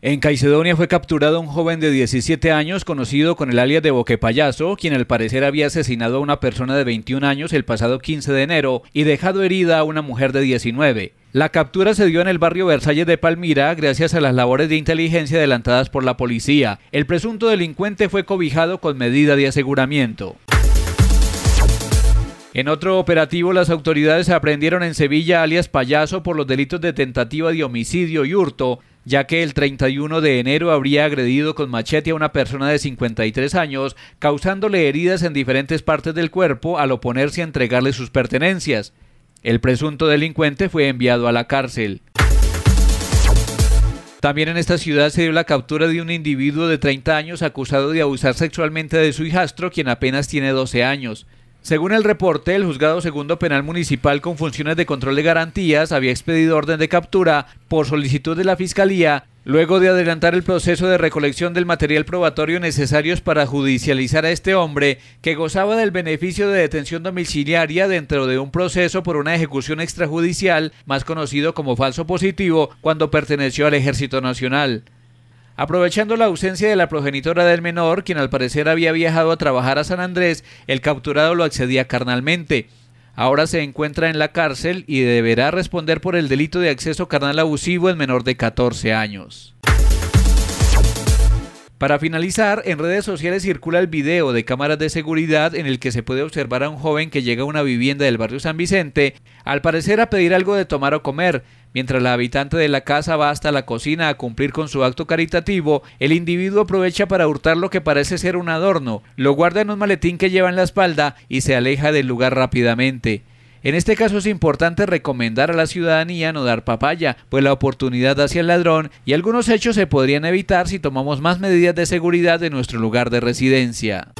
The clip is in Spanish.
En Caicedonia fue capturado un joven de 17 años conocido con el alias de Boquepayaso, quien al parecer había asesinado a una persona de 21 años el pasado 15 de enero y dejado herida a una mujer de 19. La captura se dio en el barrio Versalles de Palmira gracias a las labores de inteligencia adelantadas por la policía. El presunto delincuente fue cobijado con medida de aseguramiento. En otro operativo, las autoridades aprendieron en Sevilla alias Payaso por los delitos de tentativa de homicidio y hurto, ya que el 31 de enero habría agredido con machete a una persona de 53 años, causándole heridas en diferentes partes del cuerpo al oponerse a entregarle sus pertenencias. El presunto delincuente fue enviado a la cárcel. También en esta ciudad se dio la captura de un individuo de 30 años acusado de abusar sexualmente de su hijastro, quien apenas tiene 12 años. Según el reporte, el juzgado segundo penal municipal con funciones de control de garantías había expedido orden de captura por solicitud de la Fiscalía luego de adelantar el proceso de recolección del material probatorio necesarios para judicializar a este hombre que gozaba del beneficio de detención domiciliaria dentro de un proceso por una ejecución extrajudicial, más conocido como falso positivo, cuando perteneció al Ejército Nacional. Aprovechando la ausencia de la progenitora del menor, quien al parecer había viajado a trabajar a San Andrés, el capturado lo accedía carnalmente. Ahora se encuentra en la cárcel y deberá responder por el delito de acceso carnal abusivo en menor de 14 años. Para finalizar, en redes sociales circula el video de cámaras de seguridad en el que se puede observar a un joven que llega a una vivienda del barrio San Vicente, al parecer a pedir algo de tomar o comer. Mientras la habitante de la casa va hasta la cocina a cumplir con su acto caritativo, el individuo aprovecha para hurtar lo que parece ser un adorno, lo guarda en un maletín que lleva en la espalda y se aleja del lugar rápidamente. En este caso es importante recomendar a la ciudadanía no dar papaya, pues la oportunidad hacia el ladrón y algunos hechos se podrían evitar si tomamos más medidas de seguridad en nuestro lugar de residencia.